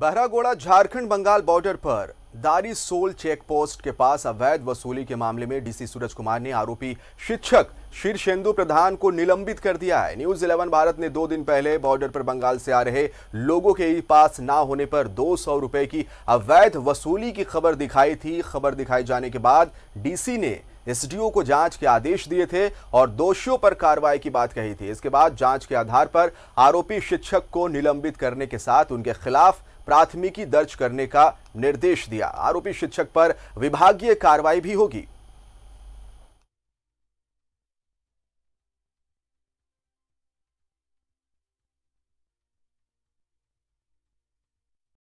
Baharagora Jharkhand Bengal border पर दारी soul check post के पास अवैध वसूली के मामले में डीसी सूरज कुमार ने आरोपी शिक्षक शीर्षेंदु प्रधान को निलंबित कर दिया है न्यूज 11 भारत ने दो दिन पहले बॉर्डर पर बंगाल से आ रहे लोगों के पास ना होने पर दो सौ रुपए की अवैध वसूली की खबर दिखाई थी खबर दिखाई जाने के बाद डीसी ने एसडीओ को जांच के आदेश दिए थे और दोषियों पर कार्रवाई की बात कही थी इसके बाद जांच के आधार पर आरोपी शिक्षक को निलंबित करने के साथ उनके खिलाफ प्राथमिकी दर्ज करने का निर्देश दिया आरोपी शिक्षक पर विभागीय कार्रवाई भी होगी